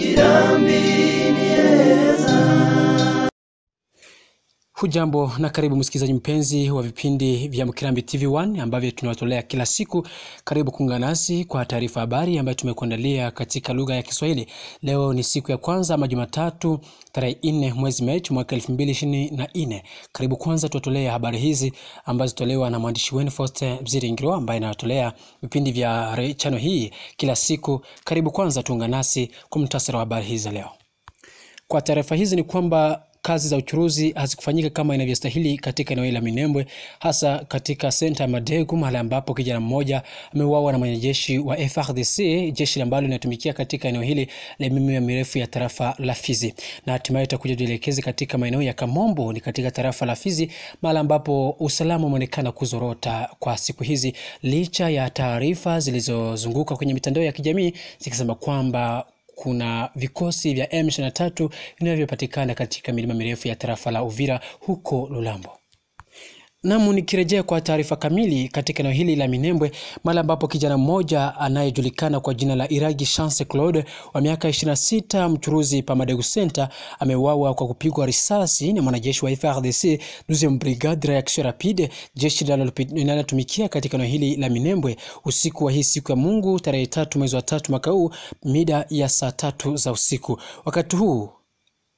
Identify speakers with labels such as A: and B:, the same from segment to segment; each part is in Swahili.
A: kirambi
B: Hujambo na karibu msikilizaji mpenzi wa vipindi vya Mkirambi TV1 ambavyo tunawatolea kila siku. Karibu kuungana nasi kwa taarifa habari ambayo tumekuandalia katika lugha ya Kiswahili. Leo ni siku ya kwanza ama Jumatatu tarehe 4 mwezi Machi mwaka 2024. Karibu kwanza tuwatolee habari hizi ambazo zitolewa na mwandishi wenu Foster Mziringiro ambaye anatolea vipindi vya chano hii kila siku. Karibu kwanza tuungana nasi kwa mtasari wa habari hizi leo. Kwa taarifa hizi ni kwamba kazi za uchuruzi hazikufanyika kama inavyostahili katika eneo la Minembwe, hasa katika senta ya Madegu, mahali ambapo kijana mmoja ameuawa na mwanajeshi wa FRDC, jeshi ambalo linatumikia katika eneo hili la milima mirefu ya tarafa la Fizi. Na hatimaye tutakuja tuelekeze katika maeneo ya Kamombo, ni katika tarafa la Fizi, mahali ambapo usalama umeonekana kuzorota kwa siku hizi, licha ya taarifa zilizozunguka kwenye mitandao ya kijamii zikisema kwamba kuna vikosi vya M23 vinavyopatikana katika milima mirefu ya tarafa la Uvira huko Lulambo nam nikirejea kwa taarifa kamili katika eneo hili la Minembwe, mahali ambapo kijana mmoja anayejulikana kwa jina la Iragi Chance Claude wa miaka 26 mchuruzi pa Madegu Center ameuawa kwa kupigwa risasi na mwanajeshi wa FRDC 12e Brigade Reaction Rapide, jeshi linalotumikia katika eneo hili la Minembwe usiku wa hii siku ya Mungu tarehe tatu mwezi wa tatu mwaka huu mida ya saa tatu za usiku. Wakati huu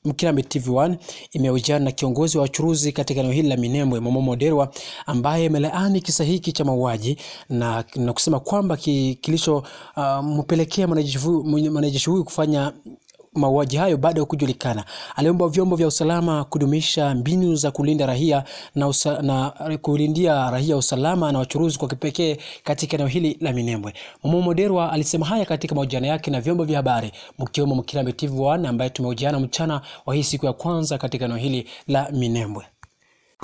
B: Mkirambi TV1 imehojiana na kiongozi wa wachuruzi katika eneo hili la Minembwe, Momo Moderwa, ambaye amelaani kisa hiki cha mauaji na, na kusema kwamba kilichompelekea uh, mwanajeshi huyu kufanya mauaji hayo bado kujulikana Aliomba vyombo vya usalama kudumisha mbinu za kulinda raia na, usa, na kulindia raia usalama na wachuruzi kwa kipekee katika eneo hili la Minembwe. Momo Derwa alisema haya katika mahojiano yake na vyombo vya habari mkiwemo Mkirambe TV1 ambaye tumehojiana mchana wa hii siku ya kwanza katika eneo hili la Minembwe.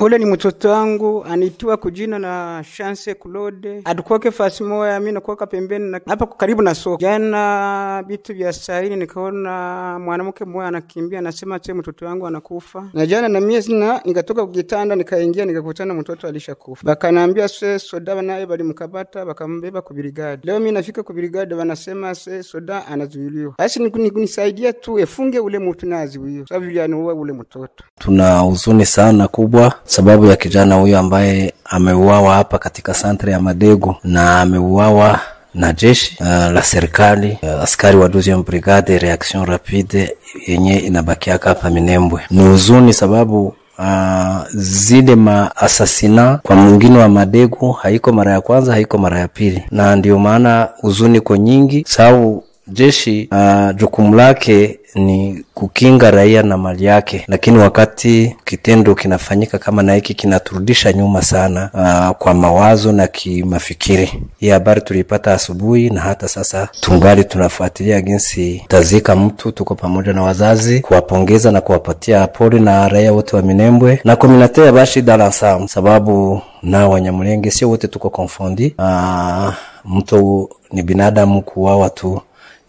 C: Ule ni mtoto wangu anaitwa kujina na Chance Claude, adukwake fasi moya, mimi nakuwaka pembeni na hapa karibu na soko. Jana vitu vya saini nikaona mwanamke mmoja anakimbia, anasema che, mtoto wangu anakufa. Na jana na mimi sina, nikatoka kukitanda nikaingia, nikakutana mtoto alishakufa. Bakanambia se soda naye bali mkabata, bakambeba ku brigade. Leo mimi nafika ku brigade, wanasema se soda anazuiliwa. Basi nikunisaidia tu efunge ule mtu huyo. sababu vile ule mtoto.
A: Tuna huzuni sana kubwa sababu ya kijana huyo ambaye ameuawa hapa katika santre ya Madego na ameuawa na jeshi uh, la serikali uh, askari wa 12 brigade reaction rapide yenye inabakia hapa Minembwe. Ni huzuni sababu uh, zile maasasina kwa mwingine wa Madego haiko mara ya kwanza, haiko mara ya pili, na ndio maana huzuni ko nyingi sababu jeshi uh, jukumu lake ni kukinga raia na mali yake, lakini wakati kitendo kinafanyika kama na hiki kinaturudisha nyuma sana uh, kwa mawazo na kimafikiri. Hii habari tulipata asubuhi na hata sasa tungali tunafuatilia jinsi tazika mtu. Tuko pamoja na wazazi kuwapongeza na kuwapatia pole na raia wote wa Minembwe na kominate ya Bashi Dalansamu, sababu na Wanyamulenge sio wote tuko konfondi. Ah, mtu ni binadamu, kuwawa tu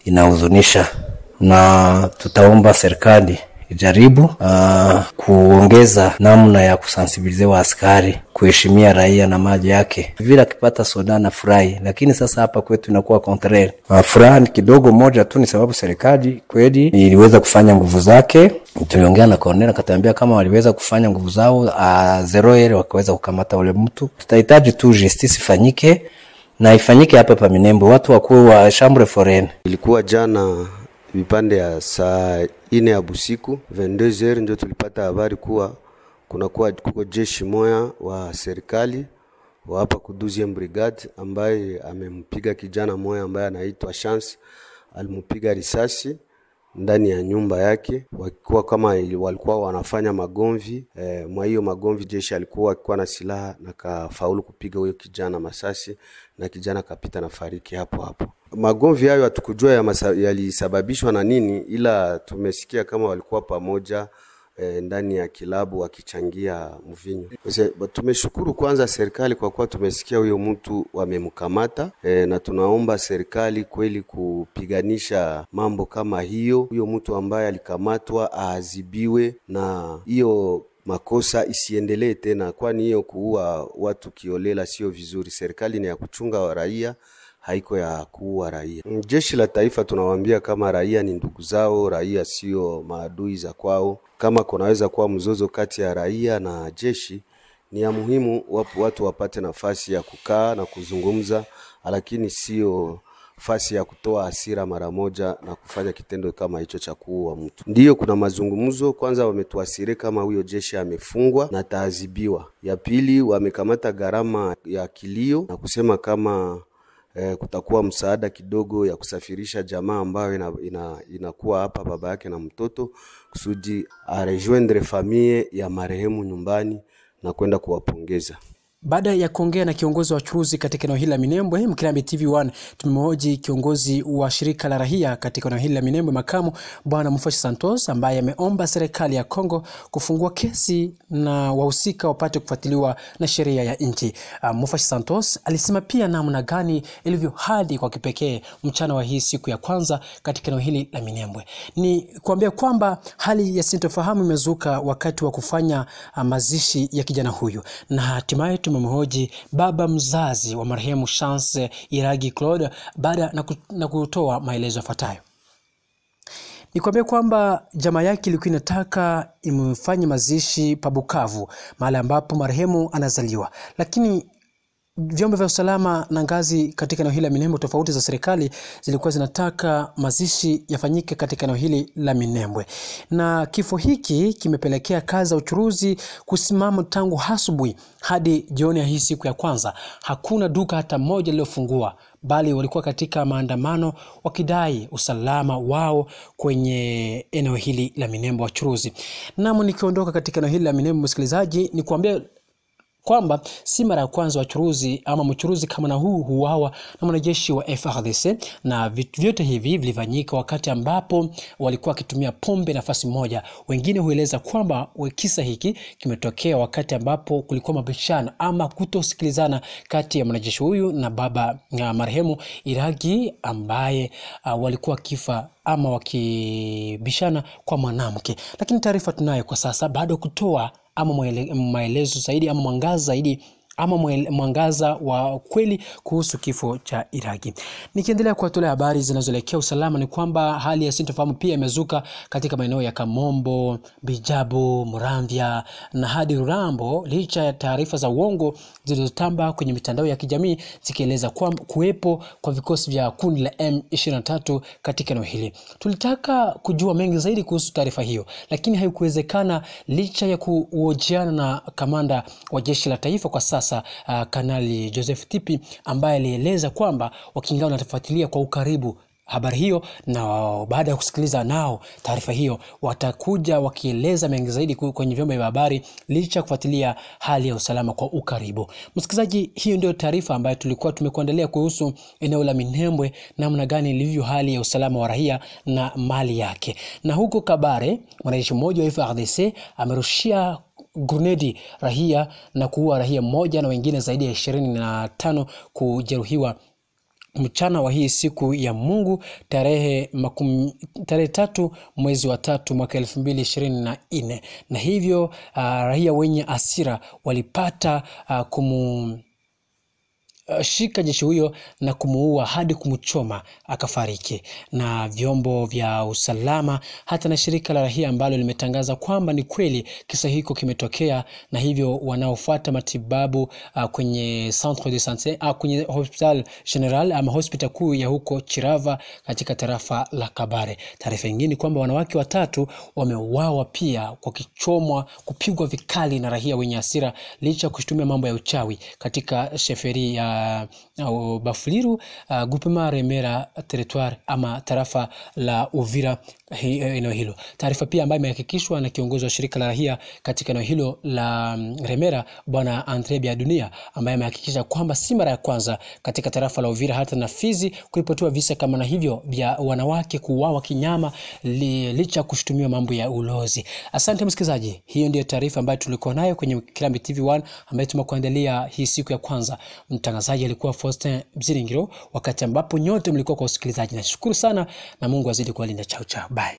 A: inahuzunisha na tutaomba serikali ijaribu uh, kuongeza namna ya kusansibilize wa askari kuheshimia raia na maji yake. Vile akipata soda na furahi, lakini sasa hapa kwetu inakuwa contraire. Uh, furaha kidogo moja tu, ni sababu serikali kweli iliweza kufanya nguvu zake. Tuliongea na Cornel akatambia kama waliweza kufanya nguvu zao uh, zero ele wakaweza kukamata ule mtu. Tutahitaji tu justice ifanyike na ifanyike hapa pa
C: Minembo, watu
A: wakuwe wa chambre foraine.
C: Ilikuwa jana vipande ya saa ine ya busiku 22h ndio tulipata habari kuwa kunakuwa kuko jeshi moya wa serikali wa hapa ku 12e brigade ambaye amempiga kijana moya ambaye anaitwa Chance, alimpiga risasi ndani ya nyumba yake, wakikuwa kama walikuwa wanafanya magomvi e, mwa hiyo magomvi jeshi alikuwa akikuwa na silaha na kafaulu kupiga huyo kijana masasi, na kijana kapita na fariki hapo hapo. Magomvi hayo hatukujua yalisababishwa na nini, ila tumesikia kama walikuwa pamoja e, ndani ya kilabu wakichangia mvinyo. Tumeshukuru kwanza serikali kwa kuwa tumesikia huyo mtu wamemkamata, e, na tunaomba serikali kweli kupiganisha mambo kama hiyo. Huyo mtu ambaye alikamatwa aadhibiwe na hiyo makosa isiendelee tena, kwani hiyo kuua watu kiolela sio vizuri. Serikali ni ya kuchunga raia haiko ya kuua raia. Jeshi la taifa tunawaambia kama raia ni ndugu zao, raia sio maadui za kwao. Kama kunaweza kuwa mzozo kati ya raia na jeshi, ni ya muhimu wapo watu wapate nafasi ya kukaa na kuzungumza, lakini sio fasi ya kutoa hasira mara moja na kufanya kitendo kama hicho cha kuua mtu. Ndiyo, kuna mazungumzo. Kwanza wametuasiri kama huyo jeshi amefungwa na taadhibiwa. Ya pili, wamekamata gharama ya kilio na kusema kama eh, kutakuwa msaada kidogo ya kusafirisha jamaa ambayo inakuwa ina, ina hapa baba yake na mtoto kusudi arejoindre famille ya marehemu nyumbani na kwenda kuwapongeza.
B: Baada ya kuongea na kiongozi wa wachuruzi katika eneo hili la Minembwe, Mkirambi TV1 tumemhoji kiongozi wa shirika la rahia katika eneo hili la Minembwe, makamu bwana Mufashi Santos, ambaye ameomba serikali ya Kongo kufungua kesi na wahusika wapate kufuatiliwa na sheria ya nchi. Ah, Mufashi Santos alisema pia namna gani ilivyo hadi kwa kipekee mchana wa hii siku ya kwanza katika eneo hili la Minembwe. Ni kuambia kwamba hali ya sintofahamu imezuka wakati wa kufanya ah, mazishi ya kijana huyu na hatimaye tumemhoji baba mzazi wa marehemu Chance Iragi Claude baada na kutoa maelezo yafuatayo. Nikwambie kwamba jamaa yake ilikuwa inataka imfanye mazishi pa Bukavu, mahali ambapo marehemu anazaliwa, lakini vyombo vya usalama na ngazi katika eneo hili la Minembwe tofauti za serikali zilikuwa zinataka mazishi yafanyike katika eneo hili la Minembwe, na kifo hiki kimepelekea kazi za uchuruzi kusimama tangu asubuhi hadi jioni ya hii siku ya kwanza. Hakuna duka hata moja lililofungua, bali walikuwa katika maandamano wakidai usalama wao kwenye eneo hili la Minembwe wachuruzi. Namo nikiondoka katika eneo hili la Minembwe, msikilizaji, ni kuambia kwamba si mara ya kwanza wachuruzi ama mchuruzi kama na huu huawa na mwanajeshi wa FARDC, na vitu vyote hivi vilifanyika wakati ambapo walikuwa wakitumia pombe nafasi moja. Wengine hueleza kwamba kisa hiki kimetokea wakati ambapo kulikuwa mabishano ama kutosikilizana kati ya mwanajeshi huyu na baba na marehemu Iragi ambaye uh, walikuwa kifa ama wakibishana kwa mwanamke. Lakini taarifa tunayo kwa sasa bado kutoa ama maelezo zaidi ama mwangaza zaidi ama mwangaza wa kweli kuhusu kifo cha Iraki. Nikiendelea kuwatolea habari zinazoelekea usalama, ni kwamba hali ya sintofahamu pia imezuka katika maeneo ya Kamombo, Bijabu, Muramvya na hadi Rurambo, licha ya taarifa za uongo zilizotamba kwenye mitandao ya kijamii zikieleza kuwepo kwa vikosi vya kundi la M23 katika eneo hili. Tulitaka kujua mengi zaidi kuhusu taarifa hiyo, lakini haikuwezekana licha ya kuojiana na kamanda wa jeshi la taifa kwa sasa Mombasa uh, Kanali Joseph Tipi ambaye alieleza kwamba Wakingao wanatafuatilia kwa ukaribu habari hiyo na baada ya kusikiliza nao taarifa hiyo watakuja wakieleza mengi zaidi kwenye vyombo vya habari licha kufuatilia hali ya usalama kwa ukaribu. Msikilizaji, hiyo ndio taarifa ambayo tulikuwa tumekuandalia kuhusu eneo la Minembwe, namna gani ilivyo hali ya usalama wa raia na mali yake. Na huko Kabare, mwanajeshi mmoja wa FARDC amerushia grunedi rahia na kuua rahia mmoja na wengine zaidi ya ishirini na tano kujeruhiwa mchana wa hii siku ya Mungu tarehe makum, tarehe tatu mwezi wa tatu mwaka elfu mbili ishirini na nne na hivyo uh, ah, raia wenye asira walipata uh, kumu kumshika eh, jeshi huyo na kumuua hadi kumchoma akafariki. Na vyombo vya usalama hata na shirika la rahia ambalo limetangaza kwamba ni kweli kisa hiko kimetokea, na hivyo wanaofuata matibabu uh, kwenye centre de sante, uh, kwenye hospital general ama hospital kuu ya huko Chirava katika tarafa la Kabare. Taarifa nyingine kwamba wanawake watatu wameuawa pia kwa kichomwa, kupigwa vikali na rahia wenye hasira licha ya mambo ya uchawi katika sheferi ya Uh, Bafuliru uh, Gupema Remera Teritwari ama tarafa la Uvira eh, eneo hilo. Taarifa pia ambayo imehakikishwa na kiongozi wa shirika la rahia katika eneo hilo la mm, Remera Bwana Andre Bia Dunia ambaye amehakikisha kwamba si mara ya kwanza katika tarafa la Uvira hata na Fizi kuripotiwa visa kama na hivyo vya wanawake kuuawa kinyama li, licha kushutumiwa mambo ya ulozi. Asante msikilizaji, hiyo ndiyo taarifa ambayo tulikuwa nayo kwenye Kirambi TV1 ambayo tumekuandalia hii siku ya kwanza mtangaza mtangazaji alikuwa Faustin Mziringiro, wakati ambapo nyote mlikuwa kwa usikilizaji. Nashukuru sana na Mungu azidi kuwalinda. Chao chao, bye.